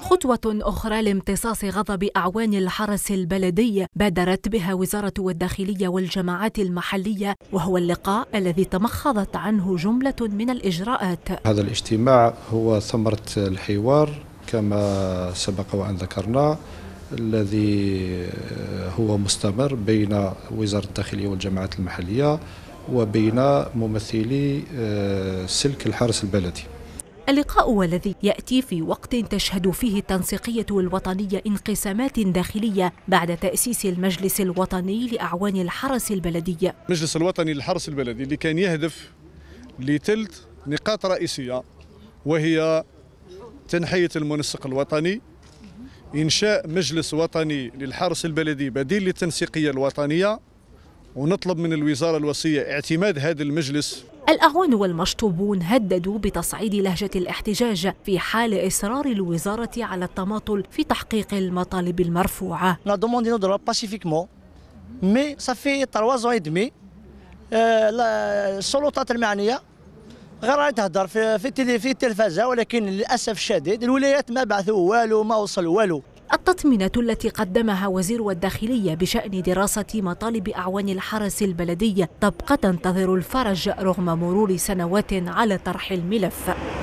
خطوة أخرى لامتصاص غضب أعوان الحرس البلدي بادرت بها وزارة الداخلية والجماعات المحلية وهو اللقاء الذي تمخضت عنه جملة من الإجراءات هذا الاجتماع هو ثمرة الحوار كما سبق وأن ذكرنا الذي هو مستمر بين وزارة الداخلية والجماعات المحلية وبين ممثلي آه، سلك الحرس البلدي اللقاء والذي يأتي في وقت تشهد فيه التنسيقية الوطنية انقسامات داخلية بعد تأسيس المجلس الوطني لأعوان الحرس البلدي المجلس الوطني للحرس البلدي اللي كان يهدف لثلث نقاط رئيسية وهي تنحية المنسق الوطني إنشاء مجلس وطني للحرس البلدي بديل للتنسيقية الوطنية ونطلب من الوزارة الوصية اعتماد هذا المجلس الأعوان والمشطوبون هددوا بتصعيد لهجة الاحتجاج في حال إصرار الوزارة على التماطل في تحقيق المطالب المرفوعة. مي صافي السلطات المعنيه غير تهضر في في التلفزه ولكن للاسف الشديد الولايات ما بعثوا والو ما وصلوا والو التطمينة التي قدمها وزير الداخلية بشأن دراسة مطالب أعوان الحرس البلدي تبقى تنتظر الفرج رغم مرور سنوات على طرح الملف